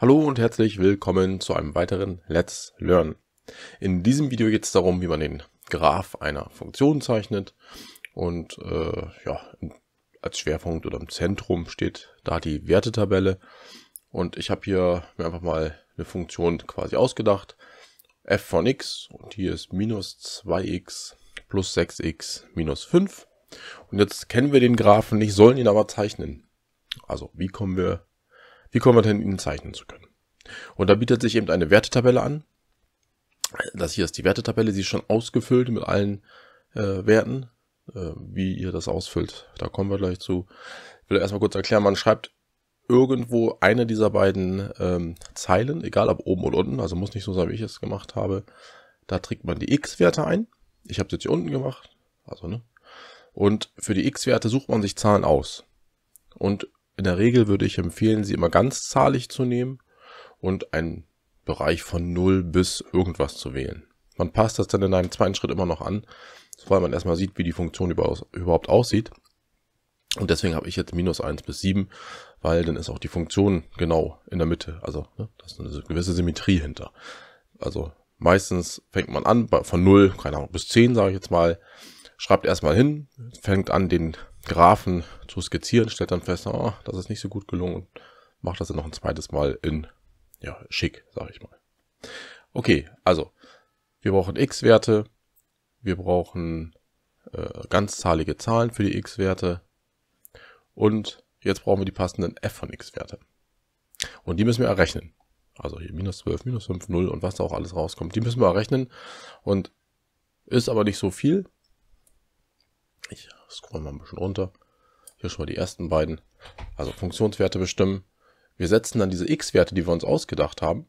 Hallo und herzlich willkommen zu einem weiteren Let's Learn. In diesem Video geht es darum, wie man den Graph einer Funktion zeichnet. Und äh, ja, als Schwerpunkt oder im Zentrum steht da die Wertetabelle. Und ich habe hier mir einfach mal eine Funktion quasi ausgedacht. f von x und hier ist minus 2x plus 6x minus 5. Und jetzt kennen wir den Graphen nicht, sollen ihn aber zeichnen. Also wie kommen wir wie konvertenten ihn zeichnen zu können. Und da bietet sich eben eine Wertetabelle an. Das hier ist die Wertetabelle, sie ist schon ausgefüllt mit allen äh, Werten. Äh, wie ihr das ausfüllt, da kommen wir gleich zu. Ich will erstmal kurz erklären, man schreibt irgendwo eine dieser beiden ähm, Zeilen, egal ob oben oder unten, also muss nicht so sein, wie ich es gemacht habe. Da trägt man die x-Werte ein. Ich habe es jetzt hier unten gemacht. Also, ne? Und für die x-Werte sucht man sich Zahlen aus. Und in der Regel würde ich empfehlen, sie immer ganz zahlig zu nehmen und einen Bereich von 0 bis irgendwas zu wählen. Man passt das dann in einem zweiten Schritt immer noch an, weil man erstmal sieht, wie die Funktion überhaupt aussieht. Und deswegen habe ich jetzt minus 1 bis 7, weil dann ist auch die Funktion genau in der Mitte. Also ne, da ist eine gewisse Symmetrie hinter. Also meistens fängt man an von 0, keine Ahnung, bis 10 sage ich jetzt mal, schreibt erstmal hin, fängt an, den Graphen zu skizzieren, stellt dann fest, oh, das ist nicht so gut gelungen und macht das dann noch ein zweites Mal in ja, schick, sage ich mal. Okay, also wir brauchen x-Werte, wir brauchen äh, ganzzahlige Zahlen für die x-Werte und jetzt brauchen wir die passenden f von x-Werte. Und die müssen wir errechnen. Also hier minus 12, minus 5, 0 und was da auch alles rauskommt. Die müssen wir errechnen und ist aber nicht so viel. Ich scroll mal ein bisschen runter. Hier schon mal die ersten beiden. Also Funktionswerte bestimmen. Wir setzen dann diese x-Werte, die wir uns ausgedacht haben.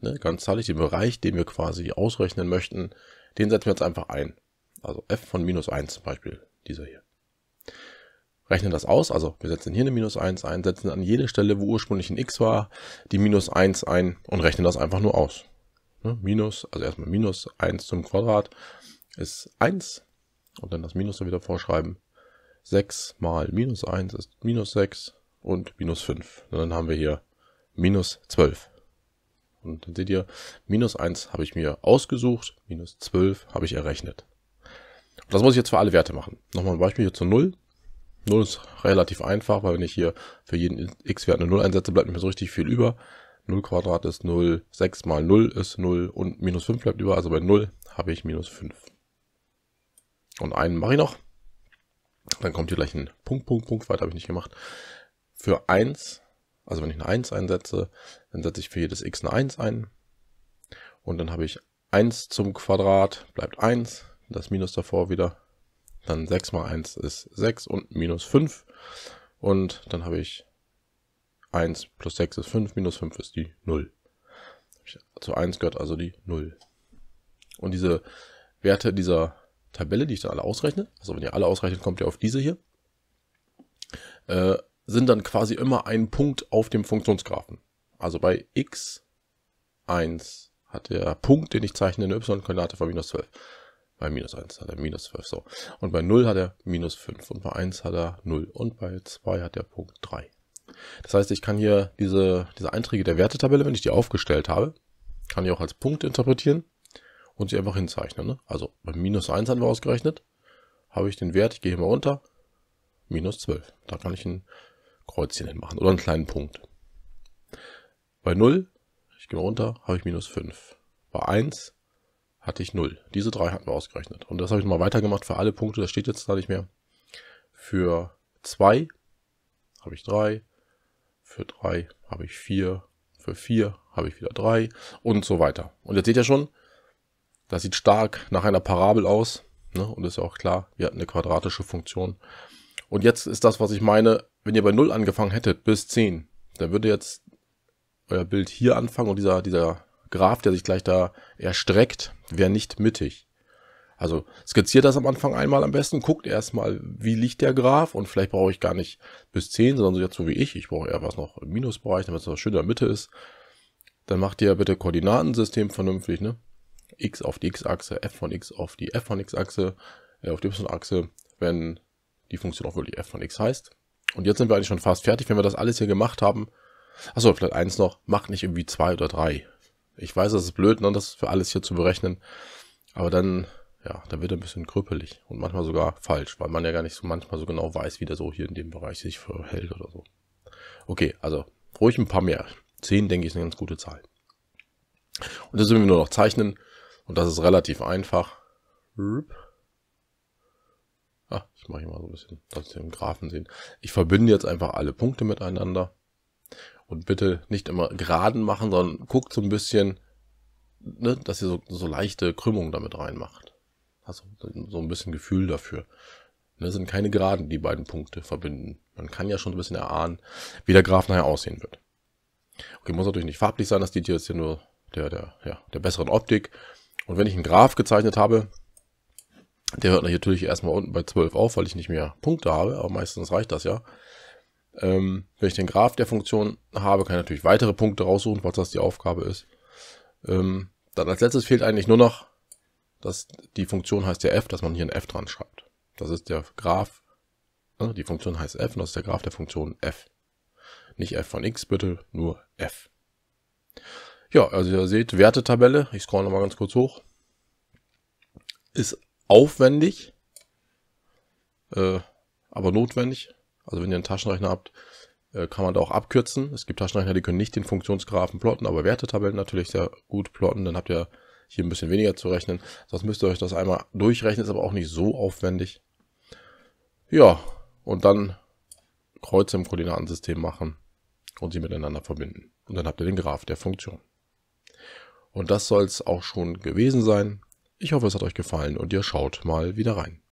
Ne, ganzzahlig, den Bereich, den wir quasi ausrechnen möchten, den setzen wir jetzt einfach ein. Also f von minus 1 zum Beispiel, dieser hier. Rechnen das aus, also wir setzen hier eine minus 1 ein, setzen an jede Stelle, wo ursprünglich ein x war, die minus 1 ein und rechnen das einfach nur aus. Ne, minus, also erstmal minus 1 zum Quadrat ist 1 und dann das Minus da wieder vorschreiben. 6 mal minus 1 ist minus 6 und minus 5. Und dann haben wir hier minus 12. Und dann seht ihr, minus 1 habe ich mir ausgesucht, minus 12 habe ich errechnet. Und das muss ich jetzt für alle Werte machen. Nochmal ein Beispiel hier zu 0. 0 ist relativ einfach, weil wenn ich hier für jeden x-Wert eine 0 einsetze, bleibt mir so richtig viel über. 0 Quadrat ist 0, 6 mal 0 ist 0 und minus 5 bleibt über. Also bei 0 habe ich minus 5. Und einen mache ich noch. Dann kommt hier gleich ein Punkt, Punkt, Punkt. Weiter habe ich nicht gemacht. Für 1, also wenn ich eine 1 einsetze, dann setze ich für jedes x eine 1 ein. Und dann habe ich 1 zum Quadrat, bleibt 1. Das Minus davor wieder. Dann 6 mal 1 ist 6 und minus 5. Und dann habe ich 1 plus 6 ist 5, minus 5 ist die 0. Zu 1 gehört also die 0. Und diese Werte dieser Tabelle, die ich dann alle ausrechne, also wenn ihr alle ausrechnet, kommt ihr auf diese hier, äh, sind dann quasi immer ein Punkt auf dem Funktionsgrafen. Also bei x1 hat der Punkt, den ich zeichne, eine y-Koordinate von minus 12. Bei minus 1 hat er minus 12, so. Und bei 0 hat er minus 5 und bei 1 hat er 0 und bei 2 hat er Punkt 3. Das heißt, ich kann hier diese, diese Einträge der Wertetabelle, wenn ich die aufgestellt habe, kann ich auch als Punkt interpretieren und sie einfach hinzeichnen. Ne? Also bei minus 1 haben wir ausgerechnet, habe ich den Wert, ich gehe mal runter, minus 12. Da kann ich ein Kreuzchen hinmachen oder einen kleinen Punkt. Bei 0, ich gehe mal runter, habe ich minus 5. Bei 1 hatte ich 0. Diese drei hatten wir ausgerechnet. Und das habe ich mal weitergemacht für alle Punkte, das steht jetzt da nicht mehr. Für 2 habe ich 3, für 3 habe ich 4, für 4 habe ich wieder 3 und so weiter. Und jetzt seht ihr schon, das sieht stark nach einer Parabel aus. Ne? Und ist ja auch klar, wir hatten eine quadratische Funktion. Und jetzt ist das, was ich meine, wenn ihr bei 0 angefangen hättet bis 10, dann würde jetzt euer Bild hier anfangen und dieser, dieser Graph, der sich gleich da erstreckt, wäre nicht mittig. Also skizziert das am Anfang einmal am besten, guckt erstmal, wie liegt der Graph und vielleicht brauche ich gar nicht bis 10, sondern so jetzt so wie ich, ich brauche eher was noch im Minusbereich, damit es was schön in der Mitte ist. Dann macht ihr bitte Koordinatensystem vernünftig, ne? x auf die x-Achse, f von x auf die f von x-Achse, äh, auf die y-Achse, wenn die Funktion auch wirklich f von x heißt. Und jetzt sind wir eigentlich schon fast fertig, wenn wir das alles hier gemacht haben. Achso, vielleicht eins noch, macht nicht irgendwie zwei oder drei. Ich weiß, das ist blöd, ne, das für alles hier zu berechnen, aber dann, ja, dann wird er ein bisschen krüppelig und manchmal sogar falsch, weil man ja gar nicht so manchmal so genau weiß, wie der so hier in dem Bereich sich verhält oder so. Okay, also ruhig ein paar mehr. Zehn denke ich, ist eine ganz gute Zahl. Und jetzt müssen wir nur noch zeichnen. Und das ist relativ einfach. Ah, ich mache hier mal so ein bisschen, dass Sie den Graphen sehen. Ich verbinde jetzt einfach alle Punkte miteinander. Und bitte nicht immer geraden machen, sondern guckt so ein bisschen, ne, dass ihr so, so leichte Krümmungen damit reinmacht. Also so ein bisschen Gefühl dafür. Das ne, sind keine Geraden, die beiden Punkte verbinden. Man kann ja schon ein bisschen erahnen, wie der Graph nachher aussehen wird. Okay, muss natürlich nicht farblich sein, das dient jetzt hier nur der, der, ja, der besseren Optik. Und wenn ich einen Graph gezeichnet habe, der hört natürlich erstmal unten bei 12 auf, weil ich nicht mehr Punkte habe, aber meistens reicht das ja. Ähm, wenn ich den Graph der Funktion habe, kann ich natürlich weitere Punkte raussuchen, falls das die Aufgabe ist. Ähm, dann als letztes fehlt eigentlich nur noch, dass die Funktion heißt ja f, dass man hier ein f dran schreibt. Das ist der Graph, also die Funktion heißt f und das ist der Graph der Funktion f. Nicht f von x bitte, nur f. Ja, also ihr seht, Wertetabelle, ich scroll nochmal ganz kurz hoch, ist aufwendig, äh, aber notwendig. Also wenn ihr einen Taschenrechner habt, äh, kann man da auch abkürzen. Es gibt Taschenrechner, die können nicht den Funktionsgrafen plotten, aber Wertetabellen natürlich sehr gut plotten. Dann habt ihr hier ein bisschen weniger zu rechnen. Sonst müsst ihr euch das einmal durchrechnen, ist aber auch nicht so aufwendig. Ja, und dann Kreuze im Koordinatensystem machen und sie miteinander verbinden. Und dann habt ihr den Graph der Funktion. Und das soll es auch schon gewesen sein. Ich hoffe, es hat euch gefallen und ihr schaut mal wieder rein.